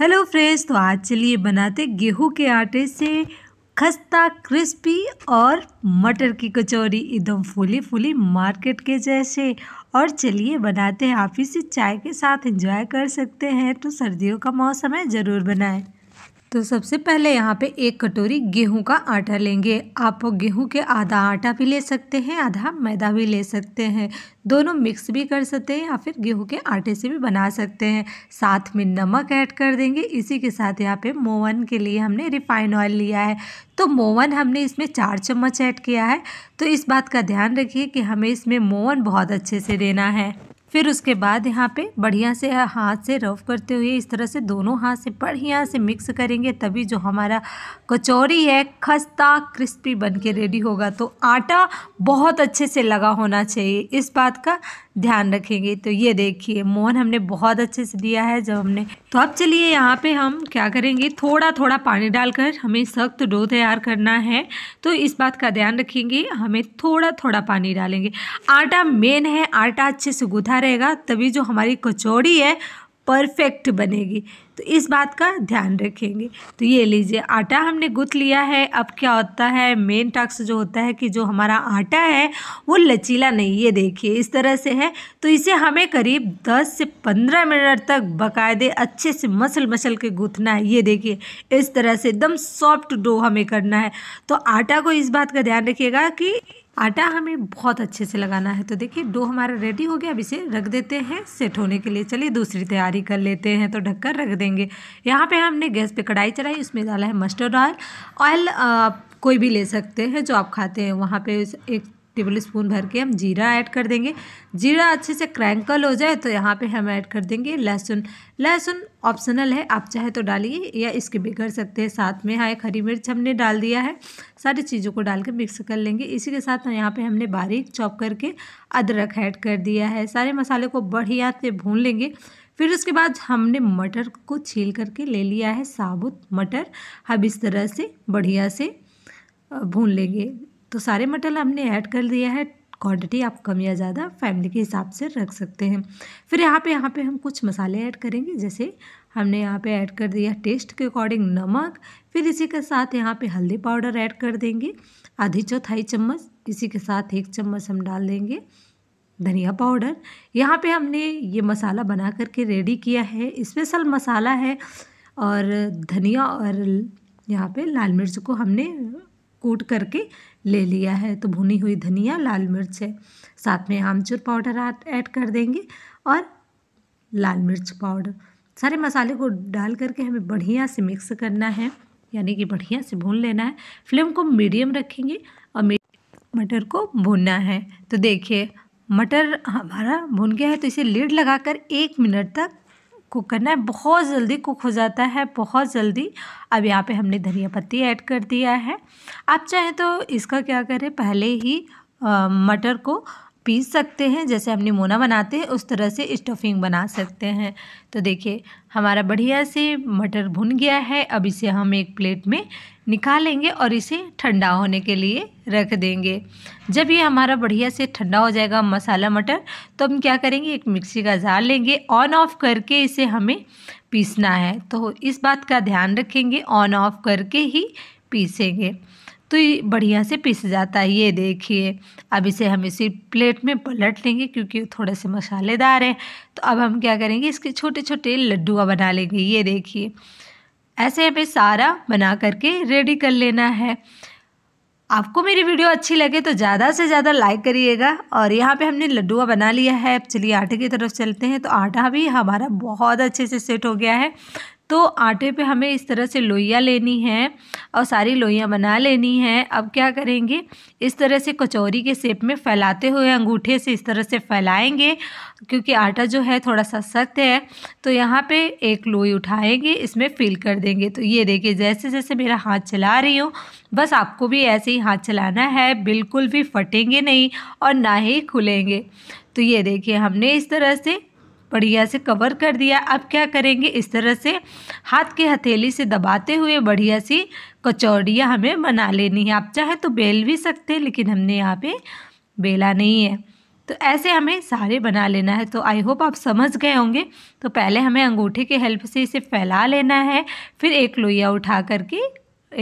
hello friends तो आज चलिए बनाते गेहूं के आटे से खस्ता क्रिस्पी और मटर की कचौरी एकदम फूली फूली मार्केट के जैसे और चलिए बनाते हैं आप इसे चाय के साथ एंजॉय कर सकते हैं तो सर्दियों का मौसम है ज़रूर बनाएं तो सबसे पहले यहाँ पे एक कटोरी गेहूं का आटा लेंगे आप गेहूं के आधा आटा भी ले सकते हैं आधा मैदा भी ले सकते हैं दोनों मिक्स भी कर सकते हैं या फिर गेहूं के आटे से भी बना सकते हैं साथ में नमक ऐड कर देंगे इसी के साथ यहाँ पे मोवन के लिए हमने रिफाइन ऑयल लिया है तो मोवन हमने इसमें चार चम्मच ऐड किया है तो इस बात का ध्यान रखिए कि हमें इसमें मोवन बहुत अच्छे से देना है फिर उसके बाद यहाँ पे बढ़िया से हाथ से रफ करते हुए इस तरह से दोनों हाथ से बढ़िया से मिक्स करेंगे तभी जो हमारा कचौरी है खस्ता क्रिस्पी बन के रेडी होगा तो आटा बहुत अच्छे से लगा होना चाहिए इस बात का ध्यान रखेंगे तो ये देखिए मोहन हमने बहुत अच्छे से दिया है जब हमने तो अब चलिए यहाँ पे हम क्या करेंगे थोड़ा थोड़ा पानी डालकर हमें सख्त डो तैयार करना है तो इस बात का ध्यान रखेंगे हमें थोड़ा थोड़ा पानी डालेंगे आटा मेन है आटा अच्छे से गुथा रहेगा तभी जो हमारी कचौड़ी है परफेक्ट बनेगी तो इस बात का ध्यान रखेंगे तो ये लीजिए आटा हमने गुथ लिया है अब क्या होता है मेन टास्क जो होता है कि जो हमारा आटा है वो लचीला नहीं ये देखिए इस तरह से है तो इसे हमें करीब 10 से 15 मिनट तक बकायदे अच्छे से मसल मसल के गुथना है ये देखिए इस तरह से एकदम सॉफ्ट डो हमें करना है तो आटा को इस बात का ध्यान रखिएगा कि आटा हमें बहुत अच्छे से लगाना है तो देखिए डो हमारा रेडी हो गया अब इसे रख देते हैं सेट होने के लिए चलिए दूसरी तैयारी कर लेते हैं तो ढककर रख देंगे यहाँ पे हमने गैस पे कढ़ाई चढ़ाई उसमें डाला है मस्टर्ड ऑयल ऑयल कोई भी ले सकते हैं जो आप खाते हैं वहाँ पे एक टेबल स्पून भर के हम जीरा ऐड कर देंगे जीरा अच्छे से क्रैंकल हो जाए तो यहाँ पे हम ऐड कर देंगे लहसुन लहसुन ऑप्शनल है आप चाहे तो डालिए या इसके भी कर सकते हैं साथ में हाँ एक हरी मिर्च हमने डाल दिया है सारी चीज़ों को डाल के मिक्स कर लेंगे इसी के साथ यहाँ पे हमने बारीक चॉप करके अदरक ऐड कर दिया है सारे मसाले को बढ़िया से भून लेंगे फिर उसके बाद हमने मटर को छील करके ले लिया है साबुत मटर हम इस तरह से बढ़िया से भून लेंगे तो सारे मटल हमने ऐड कर दिया है क्वांटिटी आप कम या ज़्यादा फैमिली के हिसाब से रख सकते हैं फिर यहाँ पे यहाँ पे हम कुछ मसाले ऐड करेंगे जैसे हमने यहाँ पे ऐड कर दिया टेस्ट के अकॉर्डिंग नमक फिर इसी के साथ यहाँ पे हल्दी पाउडर ऐड कर देंगे आधी चौथाई चम्मच इसी के साथ एक चम्मच हम डाल देंगे धनिया पाउडर यहाँ पर हमने ये मसाला बना करके रेडी किया है स्पेशल मसाला है और धनिया और यहाँ पर लाल मिर्च को हमने कूट करके ले लिया है तो भुनी हुई धनिया लाल मिर्च है साथ में आमचूर पाउडर ऐड कर देंगे और लाल मिर्च पाउडर सारे मसाले को डाल करके हमें बढ़िया से मिक्स करना है यानी कि बढ़िया से भून लेना है फ्लेम को मीडियम रखेंगे और मटर को भूनना है तो देखिए मटर हमारा भुन गया है तो इसे लीड लगाकर एक मिनट तक कुक करना है बहुत जल्दी कुक हो जाता है बहुत जल्दी अब यहाँ पे हमने धनिया पत्ती ऐड कर दिया है आप चाहें तो इसका क्या करें पहले ही मटर को पीस सकते हैं जैसे हम निमोना बनाते हैं उस तरह से स्टफिंग बना सकते हैं तो देखिए हमारा बढ़िया से मटर भुन गया है अब इसे हम एक प्लेट में निकालेंगे और इसे ठंडा होने के लिए रख देंगे जब ये हमारा बढ़िया से ठंडा हो जाएगा मसाला मटर तो हम क्या करेंगे एक मिक्सी का जार लेंगे ऑन ऑफ करके इसे हमें पीसना है तो इस बात का ध्यान रखेंगे ऑन ऑफ करके ही पीसेंगे तो ये बढ़िया से पिस जाता है ये देखिए अब इसे हम इसी प्लेट में पलट लेंगे क्योंकि थोड़े से मसालेदार हैं तो अब हम क्या करेंगे इसके छोटे छोटे लड्डुआ बना लेंगे ये देखिए ऐसे हमें सारा बना करके रेडी कर लेना है आपको मेरी वीडियो अच्छी लगे तो ज़्यादा से ज़्यादा लाइक करिएगा और यहाँ पे हमने लड्डुआ बना लिया है अब चलिए आटे की तरफ चलते हैं तो आटा भी हमारा बहुत अच्छे से सेट हो गया है तो आटे पे हमें इस तरह से लोइयाँ लेनी है और सारी लोइयाँ बना लेनी है अब क्या करेंगे इस तरह से कचौरी के शेप में फैलाते हुए अंगूठे से इस तरह से फैलाएंगे क्योंकि आटा जो है थोड़ा सा सख्त है तो यहाँ पे एक लोई उठाएंगे इसमें फिल कर देंगे तो ये देखिए जैसे जैसे मेरा हाथ चला रही हूँ बस आपको भी ऐसे ही हाथ चलाना है बिल्कुल भी फटेंगे नहीं और ना ही खुलेंगे तो ये देखिए हमने इस तरह से बढ़िया से कवर कर दिया अब क्या करेंगे इस तरह से हाथ के हथेली से दबाते हुए बढ़िया सी कचौड़ियाँ हमें बना लेनी है आप चाहे तो बेल भी सकते हैं लेकिन हमने यहाँ पे बेला नहीं है तो ऐसे हमें सारे बना लेना है तो आई होप आप समझ गए होंगे तो पहले हमें अंगूठे के हेल्प से इसे फैला लेना है फिर एक लोइया उठा करके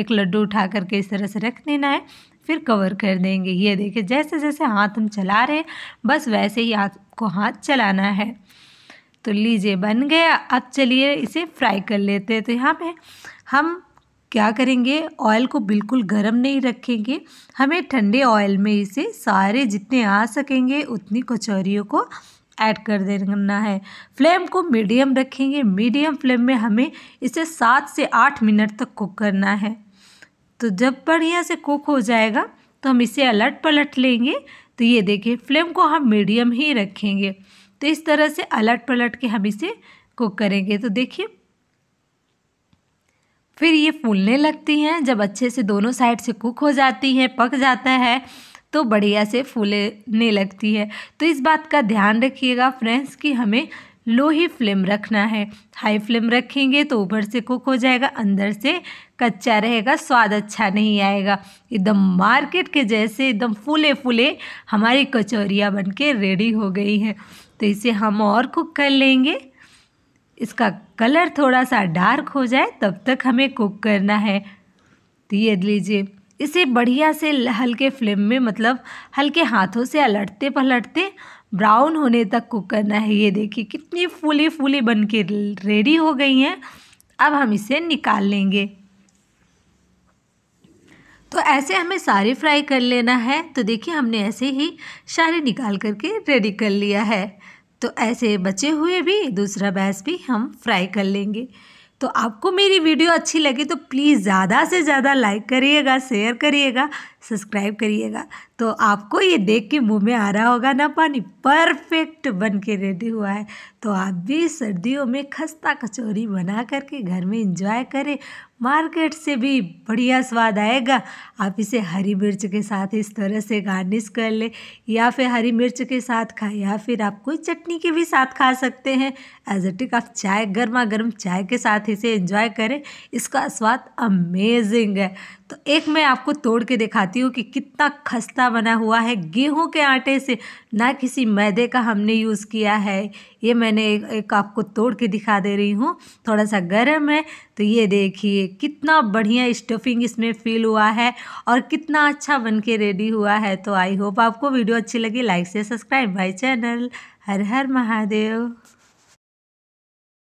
एक लड्डू उठा करके इस तरह से रख देना है फिर कवर कर देंगे ये देखिए जैसे जैसे हाथ हम चला रहे हैं बस वैसे ही आपको हाथ चलाना है तो लीजिए बन गया अब चलिए इसे फ्राई कर लेते हैं तो यहाँ पे हम क्या करेंगे ऑयल को बिल्कुल गर्म नहीं रखेंगे हमें ठंडे ऑयल में इसे सारे जितने आ सकेंगे उतनी कचौरियों को ऐड कर देना है फ्लेम को मीडियम रखेंगे मीडियम फ्लेम में हमें इसे सात से आठ मिनट तक कुक करना है तो जब बढ़िया से कुक हो जाएगा तो हम इसे अलट पलट लेंगे तो ये देखिए फ्लेम को हम मीडियम ही रखेंगे तो इस तरह से अलट पलट के हम इसे कुक करेंगे तो देखिए फिर ये फूलने लगती हैं जब अच्छे से दोनों साइड से कुक हो जाती हैं पक जाता है तो बढ़िया से फूलने लगती है तो इस बात का ध्यान रखिएगा फ्रेंड्स कि हमें लो ही फ्लेम रखना है हाई फ्लेम रखेंगे तो ऊपर से कुक हो जाएगा अंदर से कच्चा रहेगा स्वाद अच्छा नहीं आएगा एकदम मार्केट के जैसे एकदम फूले फूले हमारी कचौरियाँ बन के रेडी हो गई हैं तो इसे हम और कुक कर लेंगे इसका कलर थोड़ा सा डार्क हो जाए तब तक हमें कुक करना है तो ये लीजिए इसे बढ़िया से हल्के फ्लेम में मतलब हल्के हाथों से अलटते पलटते ब्राउन होने तक कुक करना है ये देखिए कितनी फूली फूली बन के रेडी हो गई हैं अब हम इसे निकाल लेंगे तो ऐसे हमें सारे फ्राई कर लेना है तो देखिए हमने ऐसे ही सारे निकाल करके रेडी कर लिया है तो ऐसे बचे हुए भी दूसरा बैस भी हम फ्राई कर लेंगे तो आपको मेरी वीडियो अच्छी लगी तो प्लीज़ ज़्यादा से ज़्यादा लाइक करिएगा शेयर करिएगा सब्सक्राइब करिएगा तो आपको ये देख के मुंह में आ रहा होगा ना पानी परफेक्ट बन के रेडी हुआ है तो आप भी सर्दियों में खस्ता कचौरी बना करके घर में इंजॉय करें मार्केट से भी बढ़िया स्वाद आएगा आप इसे हरी मिर्च के साथ इस तरह से गार्निश कर ले या फिर हरी मिर्च के साथ खाएं या फिर आप कोई चटनी के भी साथ खा सकते हैं एज अ टिक आप चाय गर्मा गर्म चाय के साथ इसे इंजॉय करें इसका स्वाद अमेजिंग है तो एक मैं आपको तोड़ के दिखाती बताती हूँ कि कितना खस्ता बना हुआ है गेहूं के आटे से ना किसी मैदे का हमने यूज़ किया है ये मैंने एक, एक आपको तोड़ के दिखा दे रही हूँ थोड़ा सा गर्म है तो ये देखिए कितना बढ़िया स्टफिंग इसमें फील हुआ है और कितना अच्छा बन के रेडी हुआ है तो आई होप आपको वीडियो अच्छी लगी लाइक से सब्सक्राइब माई चैनल हर हर महादेव